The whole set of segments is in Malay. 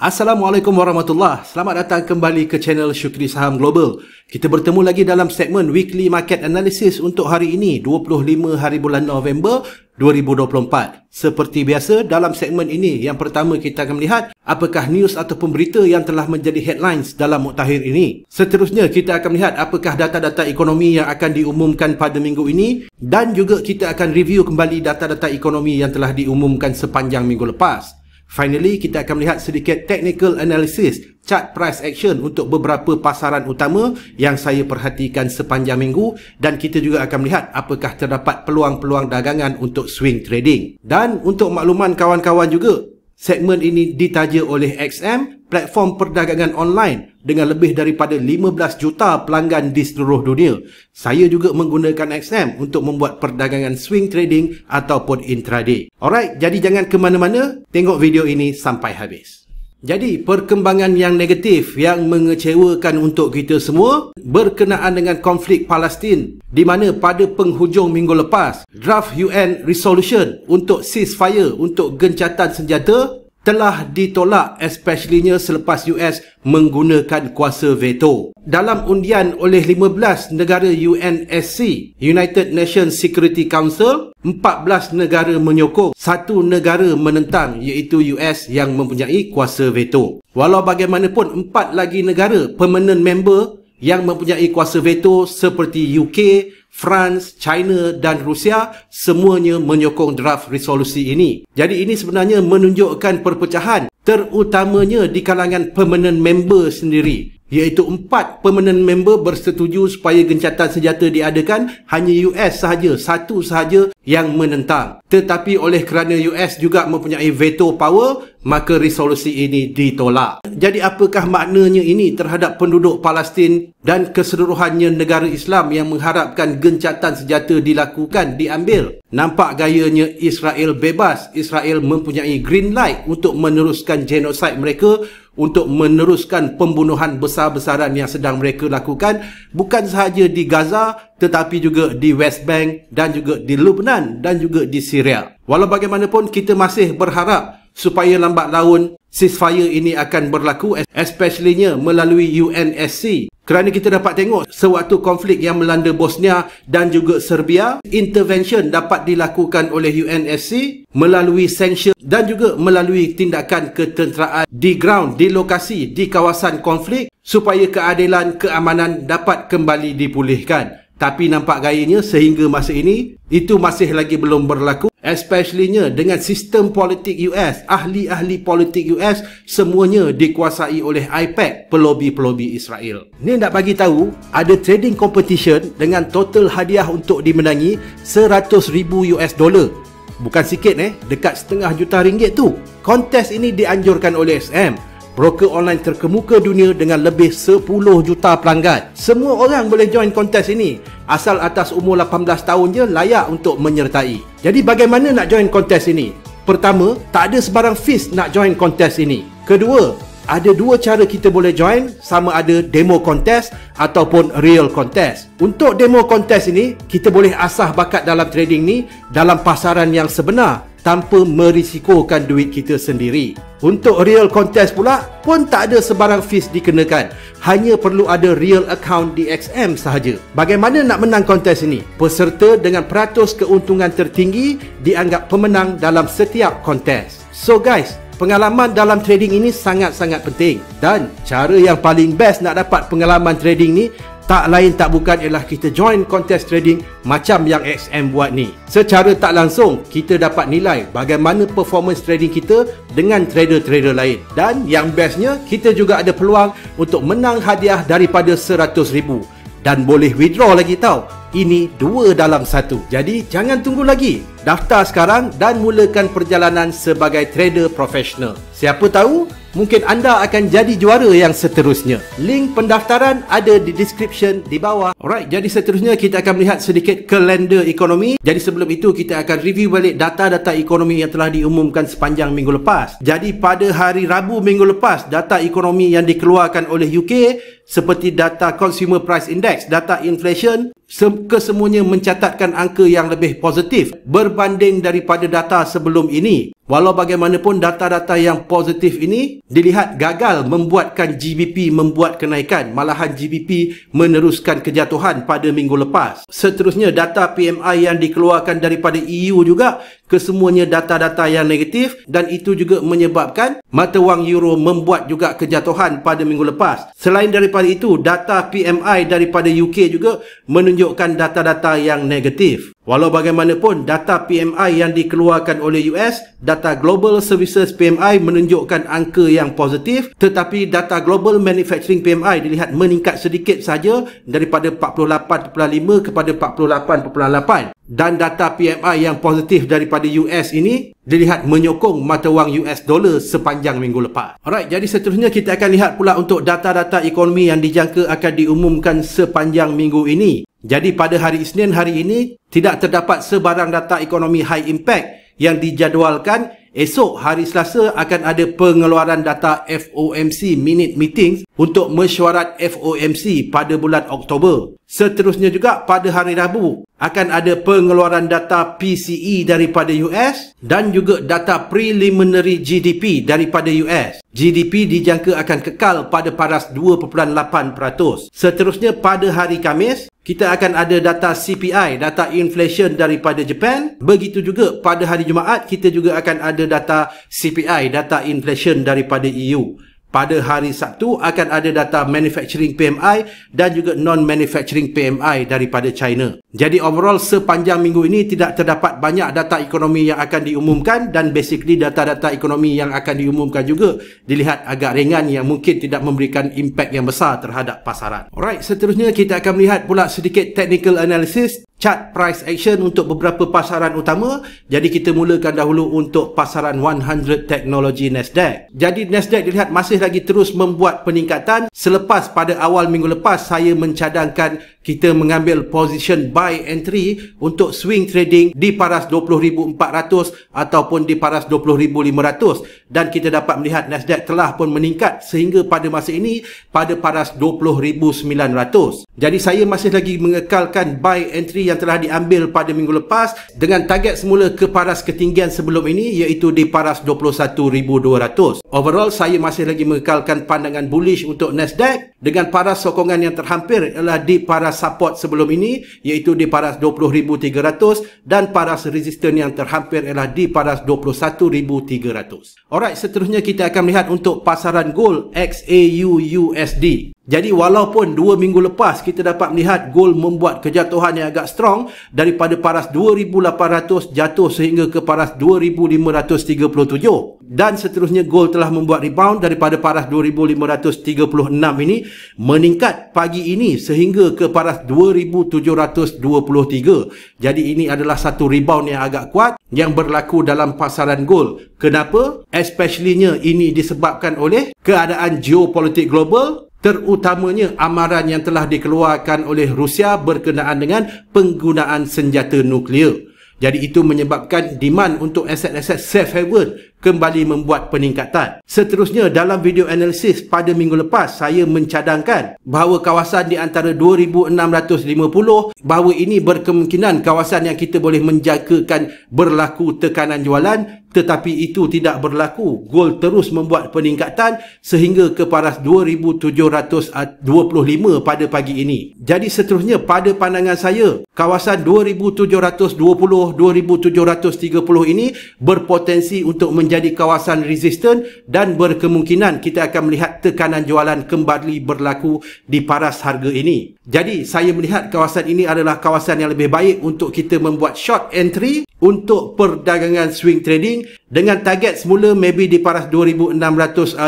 Assalamualaikum warahmatullahi Selamat datang kembali ke channel Syukri Saham Global. Kita bertemu lagi dalam segmen Weekly Market Analysis untuk hari ini, 25 hari bulan November 2024. Seperti biasa, dalam segmen ini, yang pertama kita akan melihat apakah news ataupun berita yang telah menjadi headlines dalam muktahir ini. Seterusnya, kita akan melihat apakah data-data ekonomi yang akan diumumkan pada minggu ini dan juga kita akan review kembali data-data ekonomi yang telah diumumkan sepanjang minggu lepas. Finally, kita akan melihat sedikit technical analysis chart price action untuk beberapa pasaran utama yang saya perhatikan sepanjang minggu dan kita juga akan melihat apakah terdapat peluang-peluang dagangan untuk swing trading. Dan untuk makluman kawan-kawan juga, Segmen ini ditaja oleh XM, platform perdagangan online dengan lebih daripada 15 juta pelanggan di seluruh dunia. Saya juga menggunakan XM untuk membuat perdagangan swing trading ataupun intraday. Alright, jadi jangan ke mana-mana, tengok video ini sampai habis. Jadi perkembangan yang negatif yang mengecewakan untuk kita semua berkenaan dengan konflik Palestin di mana pada penghujung minggu lepas draft UN resolution untuk ceasefire untuk gencatan senjata telah ditolak especiallynya selepas US menggunakan kuasa veto. Dalam undian oleh 15 negara UNSC, United Nations Security Council, 14 negara menyokong, satu negara menentang iaitu US yang mempunyai kuasa veto. Walau bagaimanapun, empat lagi negara permanent member yang mempunyai kuasa veto seperti UK, France, China dan Rusia semuanya menyokong draft resolusi ini. Jadi ini sebenarnya menunjukkan perpecahan terutamanya di kalangan permanent member sendiri iaitu empat permanent member bersetuju supaya gencatan senjata diadakan hanya US sahaja, satu sahaja yang menentang. Tetapi oleh kerana US juga mempunyai veto power, maka resolusi ini ditolak. Jadi apakah maknanya ini terhadap penduduk Palestin dan keseluruhannya negara Islam yang mengharapkan gencatan senjata dilakukan, diambil? Nampak gayanya Israel bebas. Israel mempunyai green light untuk meneruskan genosid mereka untuk meneruskan pembunuhan besar-besaran yang sedang mereka lakukan bukan sahaja di Gaza tetapi juga di West Bank dan juga di Lebanon dan juga di Syria. Walau bagaimanapun kita masih berharap supaya lambat laun ceasefire ini akan berlaku especiallynya melalui UNSC kerana kita dapat tengok sewaktu konflik yang melanda Bosnia dan juga Serbia, intervention dapat dilakukan oleh UNSC melalui sanction dan juga melalui tindakan ketenteraan di ground, di lokasi, di kawasan konflik supaya keadilan, keamanan dapat kembali dipulihkan. Tapi nampak gayanya sehingga masa ini itu masih lagi belum berlaku especiallynya dengan sistem politik US, ahli-ahli politik US semuanya dikuasai oleh IPAC, e pelobi-pelobi Israel. Ni nak bagi tahu, ada trading competition dengan total hadiah untuk dimenangi 100,000 US dollar. Bukan sikit eh, dekat setengah juta ringgit tu. Kontes ini dianjurkan oleh SM broker online terkemuka dunia dengan lebih 10 juta pelanggan. Semua orang boleh join kontes ini. Asal atas umur 18 tahun je layak untuk menyertai. Jadi bagaimana nak join kontes ini? Pertama, tak ada sebarang fees nak join kontes ini. Kedua, ada dua cara kita boleh join sama ada demo kontes ataupun real kontes. Untuk demo kontes ini, kita boleh asah bakat dalam trading ni dalam pasaran yang sebenar tanpa merisikokan duit kita sendiri. Untuk real contest pula pun tak ada sebarang fees dikenakan. Hanya perlu ada real account di XM sahaja. Bagaimana nak menang contest ini? Peserta dengan peratus keuntungan tertinggi dianggap pemenang dalam setiap contest. So guys, pengalaman dalam trading ini sangat-sangat penting. Dan cara yang paling best nak dapat pengalaman trading ni tak lain tak bukan ialah kita join contest trading macam yang XM buat ni. Secara tak langsung, kita dapat nilai bagaimana performance trading kita dengan trader-trader lain. Dan yang bestnya, kita juga ada peluang untuk menang hadiah daripada RM100,000 dan boleh withdraw lagi tau. Ini dua dalam satu. Jadi jangan tunggu lagi. Daftar sekarang dan mulakan perjalanan sebagai trader profesional. Siapa tahu mungkin anda akan jadi juara yang seterusnya. Link pendaftaran ada di description di bawah. Alright, jadi seterusnya kita akan melihat sedikit kalender ekonomi. Jadi sebelum itu kita akan review balik data-data ekonomi yang telah diumumkan sepanjang minggu lepas. Jadi pada hari Rabu minggu lepas, data ekonomi yang dikeluarkan oleh UK seperti data Consumer Price Index, data inflation, kesemuanya mencatatkan angka yang lebih positif berbanding daripada data sebelum ini. Walau bagaimanapun data-data yang positif ini dilihat gagal membuatkan GBP membuat kenaikan, malahan GBP meneruskan kejatuhan pada minggu lepas. Seterusnya data PMI yang dikeluarkan daripada EU juga kesemuanya data-data yang negatif dan itu juga menyebabkan mata wang euro membuat juga kejatuhan pada minggu lepas. Selain daripada itu, data PMI daripada UK juga menunjukkan data-data yang negatif. Walau bagaimanapun, data PMI yang dikeluarkan oleh US, data Global Services PMI menunjukkan angka yang positif tetapi data Global Manufacturing PMI dilihat meningkat sedikit saja daripada 48.5 kepada 48.8 dan data PMI yang positif daripada US ini dilihat menyokong mata wang US dollar sepanjang minggu lepas. Alright, jadi seterusnya kita akan lihat pula untuk data-data ekonomi yang dijangka akan diumumkan sepanjang minggu ini. Jadi pada hari Isnin hari ini tidak terdapat sebarang data ekonomi high impact yang dijadualkan esok hari Selasa akan ada pengeluaran data FOMC minute meetings untuk mesyuarat FOMC pada bulan Oktober. Seterusnya juga pada hari Rabu akan ada pengeluaran data PCE daripada US dan juga data preliminary GDP daripada US. GDP dijangka akan kekal pada paras 2.8%. Seterusnya pada hari Kamis kita akan ada data CPI, data inflation daripada Jepun. Begitu juga pada hari Jumaat, kita juga akan ada data CPI, data inflation daripada EU pada hari Sabtu akan ada data manufacturing PMI dan juga non-manufacturing PMI daripada China. Jadi overall sepanjang minggu ini tidak terdapat banyak data ekonomi yang akan diumumkan dan basically data-data ekonomi yang akan diumumkan juga dilihat agak ringan yang mungkin tidak memberikan impact yang besar terhadap pasaran. Alright, seterusnya kita akan melihat pula sedikit technical analysis chart price action untuk beberapa pasaran utama. Jadi kita mulakan dahulu untuk pasaran 100 teknologi Nasdaq. Jadi Nasdaq dilihat masih lagi terus membuat peningkatan selepas pada awal minggu lepas saya mencadangkan kita mengambil position buy entry untuk swing trading di paras 20400 ataupun di paras 20500 dan kita dapat melihat Nasdaq telah pun meningkat sehingga pada masa ini pada paras 20900. Jadi saya masih lagi mengekalkan buy entry yang telah diambil pada minggu lepas dengan target semula ke paras ketinggian sebelum ini iaitu di paras 21200. Overall saya masih lagi mengekalkan pandangan bullish untuk Nasdaq dengan paras sokongan yang terhampir ialah di paras paras support sebelum ini iaitu di paras 20300 dan paras resistance yang terhampir ialah di paras 21300. Alright, seterusnya kita akan melihat untuk pasaran gold XAU USD. Jadi walaupun dua minggu lepas kita dapat melihat gol membuat kejatuhan yang agak strong daripada paras 2,800 jatuh sehingga ke paras 2,537 dan seterusnya gol telah membuat rebound daripada paras 2,536 ini meningkat pagi ini sehingga ke paras 2,723. Jadi ini adalah satu rebound yang agak kuat yang berlaku dalam pasaran gol. Kenapa? Especiallynya ini disebabkan oleh keadaan geopolitik global terutamanya amaran yang telah dikeluarkan oleh Rusia berkenaan dengan penggunaan senjata nuklear. Jadi itu menyebabkan demand untuk aset-aset safe haven kembali membuat peningkatan. Seterusnya, dalam video analisis pada minggu lepas, saya mencadangkan bahawa kawasan di antara 2,650 bahawa ini berkemungkinan kawasan yang kita boleh menjagakan berlaku tekanan jualan tetapi itu tidak berlaku. Gold terus membuat peningkatan sehingga ke paras 2,725 pada pagi ini. Jadi seterusnya, pada pandangan saya, kawasan 2,720, 2,730 ini berpotensi untuk menjaga menjadi kawasan resisten dan berkemungkinan kita akan melihat tekanan jualan kembali berlaku di paras harga ini. Jadi saya melihat kawasan ini adalah kawasan yang lebih baik untuk kita membuat short entry untuk perdagangan swing trading dengan target semula maybe di paras 2650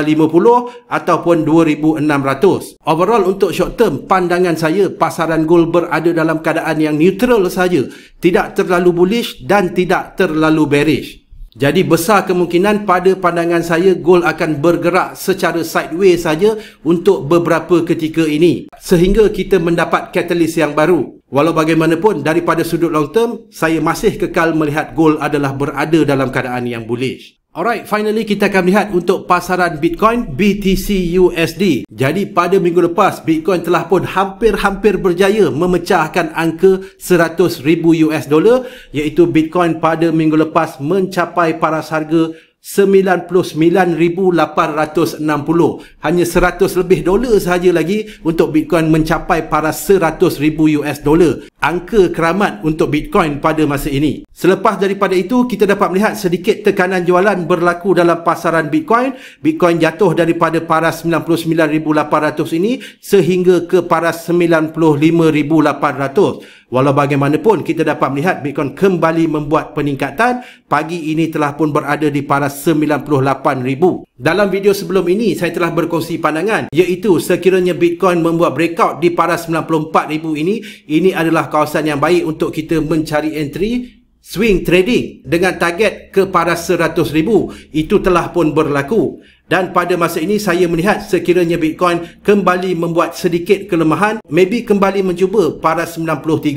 ataupun 2600. Overall untuk short term pandangan saya pasaran gold berada dalam keadaan yang neutral saja, tidak terlalu bullish dan tidak terlalu bearish. Jadi besar kemungkinan pada pandangan saya gold akan bergerak secara sideways saja untuk beberapa ketika ini sehingga kita mendapat katalis yang baru. Walau bagaimanapun daripada sudut long term saya masih kekal melihat gold adalah berada dalam keadaan yang bullish. Alright, finally kita akan lihat untuk pasaran Bitcoin BTC USD. Jadi pada minggu lepas, Bitcoin telah pun hampir-hampir berjaya memecahkan angka 100,000 US dollar iaitu Bitcoin pada minggu lepas mencapai paras harga 99,860 hanya 100 lebih dolar sahaja lagi untuk Bitcoin mencapai para 100,000 US dollar angka keramat untuk Bitcoin pada masa ini. Selepas daripada itu, kita dapat melihat sedikit tekanan jualan berlaku dalam pasaran Bitcoin. Bitcoin jatuh daripada paras 99,800 ini sehingga ke paras 95,800. Walau bagaimanapun, kita dapat melihat Bitcoin kembali membuat peningkatan. Pagi ini telah pun berada di paras 98,000. Dalam video sebelum ini, saya telah berkongsi pandangan iaitu sekiranya Bitcoin membuat breakout di paras 94,000 ini, ini adalah kawasan yang baik untuk kita mencari entry swing trading dengan target kepada 100,000 itu telah pun berlaku dan pada masa ini saya melihat sekiranya Bitcoin kembali membuat sedikit kelemahan maybe kembali mencuba para 93,000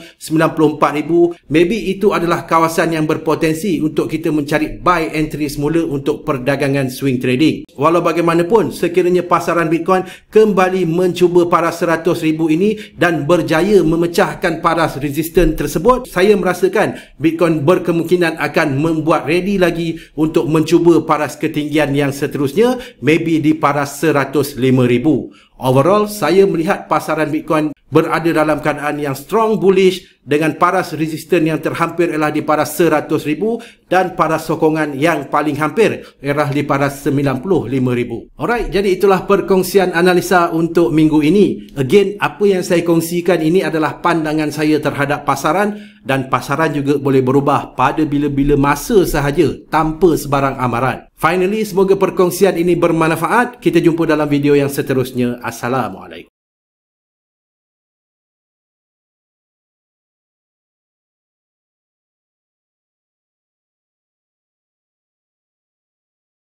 94,000 maybe itu adalah kawasan yang berpotensi untuk kita mencari buy entry semula untuk perdagangan swing trading walau bagaimanapun sekiranya pasaran Bitcoin kembali mencuba para 100,000 ini dan berjaya memecahkan paras resistance tersebut saya merasakan Bitcoin berkemungkinan akan membuat ready lagi untuk mencuba paras ketinggian yang setelah seterusnya maybe di paras 105,000. Overall, saya melihat pasaran Bitcoin berada dalam keadaan yang strong bullish dengan paras resistance yang terhampir ialah di paras ribu dan paras sokongan yang paling hampir ialah di paras ribu. Alright, jadi itulah perkongsian analisa untuk minggu ini. Again, apa yang saya kongsikan ini adalah pandangan saya terhadap pasaran dan pasaran juga boleh berubah pada bila-bila masa sahaja tanpa sebarang amaran. Finally, semoga perkongsian ini bermanfaat. Kita jumpa dalam video yang seterusnya. Assalamualaikum.